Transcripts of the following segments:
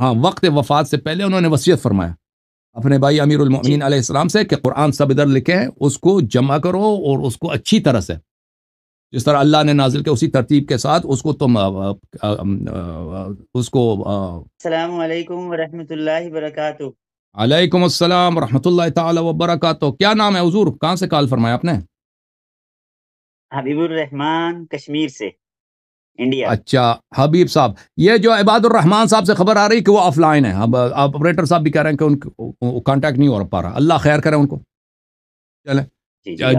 हाँ वक्त वफात से पहले उन्होंने वसीयत फरमाया अपने भाई अमीरमिन से कि कुरान सब इधर लिखे हैं उसको जमा करो और उसको अच्छी तरह से जिस तरह अल्लाह ने नाजिल के उसी तरतीब के साथ उसको तुम आ, आ, आ, आ, उसको अलैकुम वरहमतुल्लाहि वबरकातुहू अलैकुम अस्सलाम क्या नाम है हज़ूर कहाँ से कॉल फरमाया आपने हबीबुलरहमान कश्मीर से इंडिया अच्छा हबीब साहब ये जो इबादुर रहमान साहब से खबर आ रही है कि वो ऑफलाइन है अब ऑपरेटर साहब भी कह रहे हैं कि उन कांटेक्ट नहीं हो पा रहा अल्लाह खैर करे उनको चले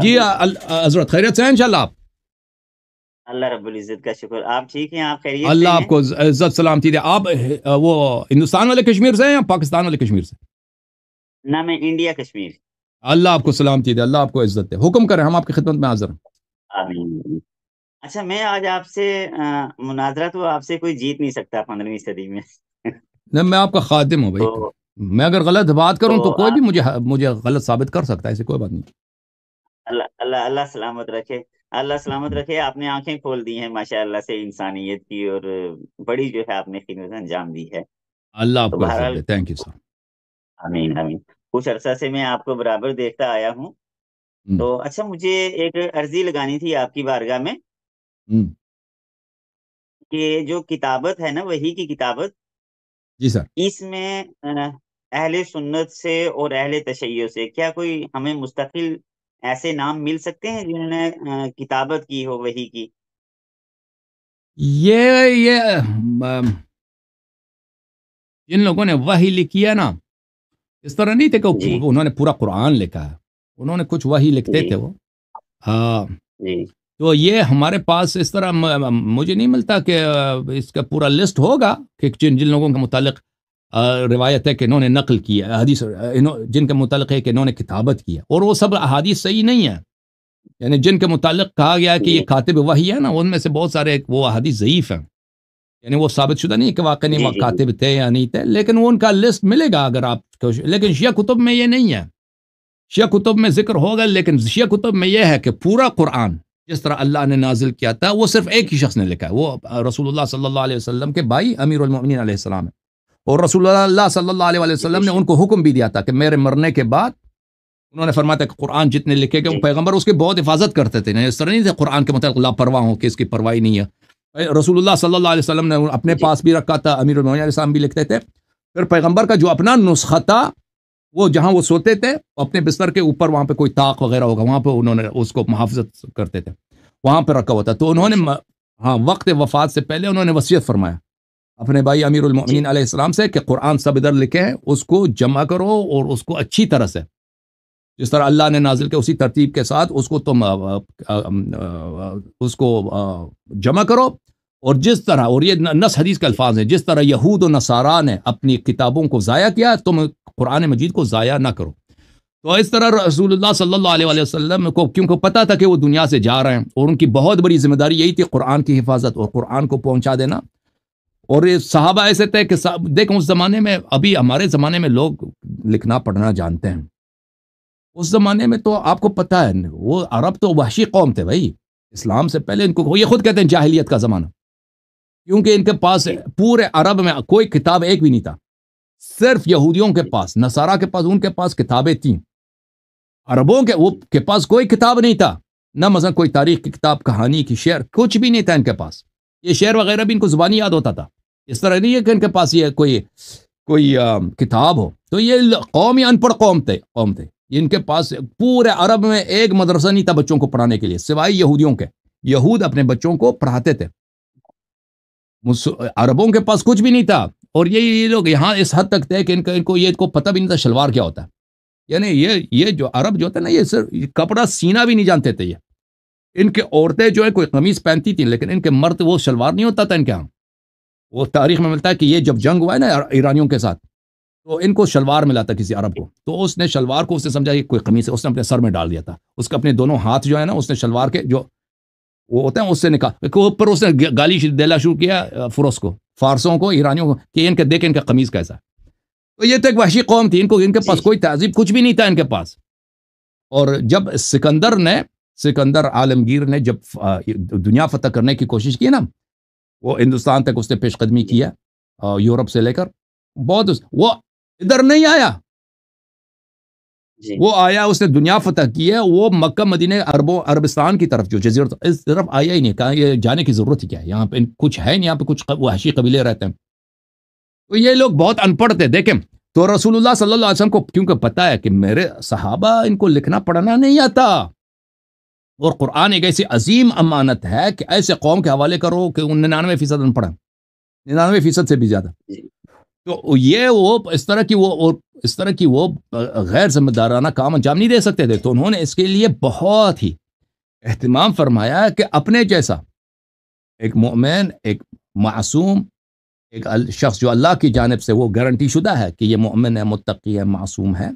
जी हजरत खैरियत से इनशाला आप अल्लाह रब्बुल इज़्ज़त का शुक्र आप ठीक हैं आप खैरियत अल्लाह आपको इज्जत सलामती दे आप वो हिंदुस्तान वाले कश्मीर से हैं या पाकिस्तान वाले कश्मीर से ना मैं इंडिया कश्मीर अल्लाह आपको सलामती दे अल्लाह आपको इज्जत दे हुक्म करें हम आपकी खिदमत में हाजिर हैं अच्छा मैं आज आपसे मुनाजरा तो आपसे कोई जीत नहीं सकता पंद्रहवीं सदी में नहीं मैं आपका खादिम हूँ भाई तो, मैं अगर गलत बात करूँ तो, तो कोई आ, भी मुझे मुझे गलत साबित कर सकता है ऐसी कोई बात नहीं अल्लाह अल्लाह सलामत रखे अल्लाह सलामत रखे आपने आंखें खोल दी हैं माशा से इंसानियत की और बड़ी जो है आपने खिदमत अंजाम दी है अल्लाह तो आपको थैंक यू सर आमीन आमीन कुछ अरसा से मैं आपको बराबर देखता आया हूँ हम्म। तो अच्छा मुझे एक अर्जी लगानी थी आपकी बारगाह में हुँ। ये जो किताबत है ना, वही की किताबत जी, सर। इसमें अहले सुन्नत से और अहले तशय्युअ से क्या कोई हमें मुस्तक़िल ऐसे नाम मिल सकते हैं जिन्होंने किताबत की हो वही की? ये ये जिन लोगों ने वही लिखी है ना, इस तरह नहीं थे कि उन्होंने पूरा कुरान लिखा है। उन्होंने कुछ वही लिखते थे वो। हाँ। जी। तो ये हमारे पास इस तरह मुझे नहीं मिलता कि इसका पूरा लिस्ट होगा कि जिन जिन लोगों के मुतल रिवायत है कि इन्होंने नकल किया हदीस जिनके मुतल है कि इन्होंने किताबत किया और वो सब अहादीस सही नहीं है यानी जिनके मुतल कहा गया कि ये कातिब वही है ना उनमें से बहुत सारे वो अहादीस ज़यीफ़ हैं यानी वो साबित शुदा नहीं कि वाकई वह कातिब थे या नहीं थे लेकिन वो उनका लिस्ट मिलेगा अगर आप लेकिन शिया कुतुब में ये नहीं है शिया कुतुब में जिक्र होगा लेकिन शिया कुतुब में यह है कि पूरा कुरान जिस तरह अल्लाह ने नाजिल किया था वो सिर्फ एक ही शख्स ने लिखा है वो रसूल सल्ला वसलम के भाई अमीरमिन है और रसूल सल्ला वसलम ने अच्छा। उनको हुक्म भी दिया था कि मेरे मरने के बाद उन्होंने फरमाया था कि कुरान जितने लिखे गए पैगम्बर उसकी बहुत हिफाजत करते थे नहीं इस तरह नहीं थे कुरान के मतलब लापरवाह हों कि इसकी परवाही नहीं है रसूल सल्ला वसलम ने अपने पास भी रखा था अमीर भी लिखते थे फिर पैगम्बर का जो अपना नुस्खा था वो जहाँ वो सोते थे अपने बिस्तर के ऊपर वहाँ पे कोई ताक वगैरह होगा वहाँ पे उन्होंने उसको मुहाफत करते थे वहाँ पे रखा हुआ था तो उन्होंने हाँ वक्त वफात से पहले उन्होंने वसीयत फरमाया अपने भाई अमीरमिन आसमाम से कि कुरान सब इधर लिखे हैं उसको जमा करो और उसको अच्छी तरह से जिस तरह अल्लाह ने नाजिल के उसी तरतीब के साथ उसको तुम आ, आ, आ, उसको जमा करो और जिस तरह और ये नस हदीस के अल्फाज हैं जिस तरह यहूद और नसारा ने अपनी किताबों को ज़ाया किया तुम कुरान मजीद को ज़ाया ना करो तो इस तरह रसूलुल्लाह सल्लल्लाहु अलैहि वसल्लम को क्योंकि पता था कि वो दुनिया से जा रहे हैं और उनकी बहुत बड़ी जिम्मेदारी यही थी कुरान की हिफाजत और कुरान को पहुँचा देना और ये साहबा ऐसे थे कि देखो उस ज़माने में अभी हमारे ज़माने में लोग लिखना पढ़ना जानते हैं उस ज़माने में तो आपको पता है वो अरब तो वहशी कौम थे भाई इस्लाम से पहले इनको ये खुद कहते हैं जाहलीत का ज़माना क्योंकि इनके पास पूरे अरब में कोई किताब एक भी नहीं था सिर्फ यहूदियों के पास नसारा के पास उनके पास किताबें थी अरबों के वो के पास कोई किताब नहीं था न मजा कोई तारीख की किताब कहानी की शेर कुछ भी नहीं था इनके पास ये शेर वगैरह भी इनको जुबानी याद होता था इस तरह नहीं है कि इनके पास ये कोई कोई आ, किताब हो तो ये कौम या अनपढ़ कौम थे कौम थे इनके पास पूरे अरब में एक मदरसा नहीं था बच्चों को पढ़ाने के लिए सिवाय यहूदियों के यहूद अपने बच्चों को पढ़ाते थे अरबों के पास कुछ भी नहीं था और ये ये लोग यहाँ इस हद तक थे कि इनका इनको ये इनको पता भी नहीं था शलवार क्या होता है यानी ये ये जो अरब जो होते ना ये सिर्फ कपड़ा सीना भी नहीं जानते थे ये इनके औरतें जो है कोई कमीज पहनती थी लेकिन इनके मर्द वो शलवार नहीं होता था इनके यहाँ वो तारीख में मिलता है कि ये जब जंग हुआ है ना ईरानियों के साथ तो इनको शलवार मिला था किसी अरब को तो उसने शलवार को उसने समझा कि कोई कमीज है उसने अपने सर में डाल दिया था उसके अपने दोनों हाथ जो है ना उसने शलवार के जो वो होते हैं उससे निकाल पर उसने गाली देना शुरू किया फुरस को फारसों को ईरानियों को कि इनके देखें इनका कमीज़ कैसा तो ये तो एक वहशी कौम थी इनको इनके पास कोई तहजीब कुछ भी नहीं था इनके पास और जब सिकंदर ने सिकंदर आलमगीर ने जब दुनिया फतह करने की कोशिश की ना वो हिंदुस्तान तक उसने पेशकदमी किया यूरोप से लेकर बहुत उस, वो इधर नहीं आया वो आया उसने दुनिया फतह की है वो मक्का मदीने अरबों अरबिस्तान की तरफ जो जजीरत इस तरफ आया ही नहीं कहा ये जाने की जरूरत ही क्या है यहाँ पे कुछ है नहीं यहाँ पे कुछ वहशी कबीले रहते हैं तो ये लोग बहुत अनपढ़ थे देखें तो रसूलुल्लाह सल्लल्लाहु अलैहि वसल्लम को क्योंकि पता है कि मेरे सहाबा इनको लिखना पढ़ना नहीं आता और कुरान एक ऐसी अजीम अमानत है कि ऐसे कौम के हवाले करो कि निन्यानवे फीसद अनपढ़ निन्यानवे फीसद से भी ज़्यादा तो ये वो इस तरह की वो इस तरह की वो गैर जिम्मेदाराना काम अंजाम नहीं दे सकते थे तो उन्होंने इसके लिए बहुत ही अहतमाम फरमाया कि अपने जैसा एक मोमैन एक मासूम एक शख्स जो अल्लाह की जानब से वो गारंटी शुदा है कि ये मोमिन है मुतकी है मासूम है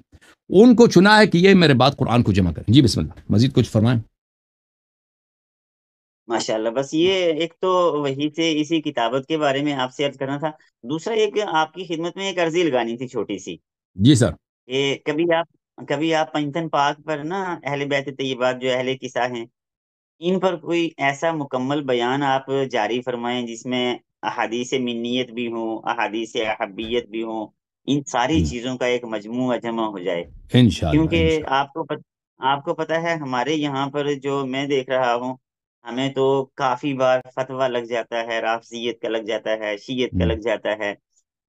उनको चुना है कि ये मेरे बात कुरान को जमा करें जी बिस्मिल्लाह मजीद कुछ फरमाएं माशाल्लाह बस ये एक तो वही से इसी किताबत के बारे में आपसे अर्ज करना था दूसरा एक आपकी खिदमत में एक अर्जी लगानी थी छोटी सी जी सर ये कभी आप कभी आप पंचन पाक पर ना अहले बैत तय्यबा जो अहले किसा हैं इन पर कोई ऐसा मुकम्मल बयान आप जारी फरमाएं जिसमें अहादीस मिनियत भी हो अहादीस अहबियत भी हो इन सारी चीज़ों का एक मजमू जमा हो जाए क्योंकि आपको पत, आपको पता है हमारे यहाँ पर जो मैं देख रहा हूँ हमें तो काफ़ी बार फतवा लग जाता है राफजियत का लग जाता है शीयत का हम्म। लग जाता है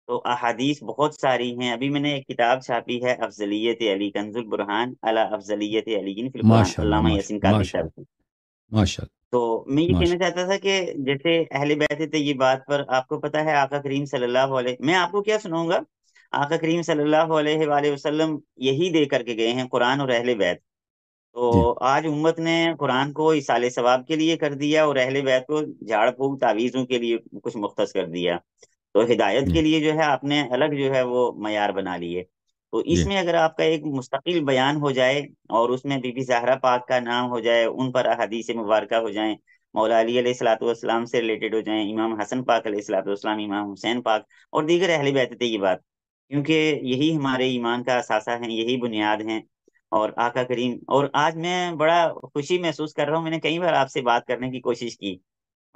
तो अहादीस बहुत सारी हैं अभी मैंने एक किताब छापी है अफजलियत अली कंजुल बुरहान अला अफजलियत अली यासिन तो मैं ये कहना चाहता था कि जैसे अहले थे ये बात पर आपको पता है आका करीम सल्लल्लाहु अलैहि मैं आपको क्या सुनाऊंगा आका करीम सल्लल्लाहु अलैहि वसल्लम यही दे करके गए हैं कुरान और अहले बैत तो आज उम्मत ने कुरान को इसाले सवाब के लिए कर दिया और अहले बैत को झाड़ फूक तावीज़ों के लिए कुछ मुख्त कर दिया तो हिदायत के लिए जो है आपने अलग जो है वो मैार बना लिए तो इसमें अगर आपका एक मुस्तकिल बयान हो जाए और उसमें बीबी जहरा पाक का नाम हो जाए उन पर अहादीस मुबारक हो जाए मौला सलातम से रिलेटेड हो जाए इमाम हसन पाक सलाम इमाम हुसैन पाक और दीगर अहल बैत ये बात क्योंकि यही हमारे ईमान का असासा है यही बुनियाद है और आका करीम और आज मैं बड़ा खुशी महसूस कर रहा हूँ मैंने कई बार आपसे बात करने की कोशिश की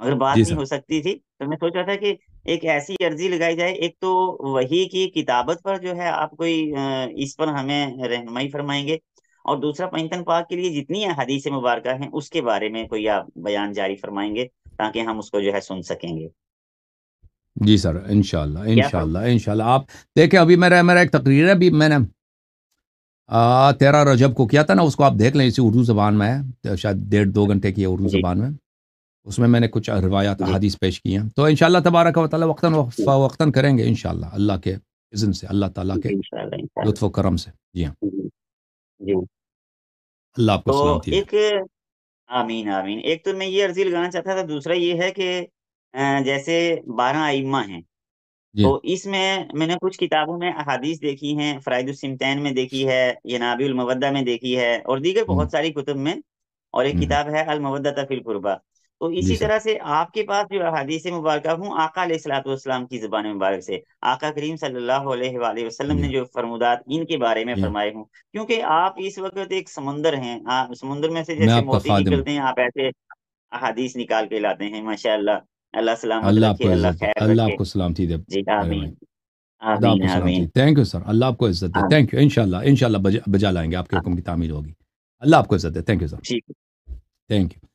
अगर बात नहीं हो सकती थी तो मैं सोच रहा था कि एक ऐसी अर्जी लगाई जाए एक तो वही की किताबत पर जो है आप कोई इस पर हमें रहनुमाई फरमाएंगे और दूसरा पैंतन पाक के लिए जितनी हदीस मुबारक हैं उसके बारे में कोई आप बयान जारी फरमाएंगे ताकि हम उसको जो है सुन सकेंगे जी सर इनशाला इनशाला इनशाला आप देखें अभी मेरा मेरा एक तकरीर है अभी मैंने तेरह रजब को किया था ना उसको आप देख लें इसी उर्दू जबान में है शायद डेढ़ दो घंटे की है उर्दू जबान में उसमें मैंने कुछ रवायात अहादीस पेश की हैं तो इनशाला तबारक वाली वक्ता वक्ता करेंगे इन अल्लाह के इज़न से अल्लाह ताला के लुत्फ करम से जी हाँ अल्लाह आपको तो एक आमीन आमीन एक तो मैं ये अर्जी लगाना चाहता था दूसरा ये है कि जैसे बारह आइमा हैं तो इसमें मैंने कुछ किताबों में अहादीस देखी हैं फ़राइदुलसिमतैन में देखी है यनाबीमवदा में देखी है और दीगर बहुत सारी कुतुब में और एक किताब है अलमवदा तफिल तो इसी तरह से आपके पास जो हदीस मुबारक हूँ आका की जबान मुबारक से आका करीम सल्लाम ने जो फरमुदात इनके बारे में फरमाए हूँ क्योंकि आप इस वक्त एक समंदर हैं समुंदर में से जैसे मोती निकलते हैं आप ऐसे अहादीस निकाल के लाते हैं माशा अल्लाह सलाम अल्लाह अल्लाह आपको सलामती दे थैंक यू सर अल्लाह आपको इज्जत है थैंक यू इनशाला इनशाला बजा लाएंगे आपके हाँ। हुक्म की तामील होगी अल्लाह आपको इज्जत है thank you sir thank you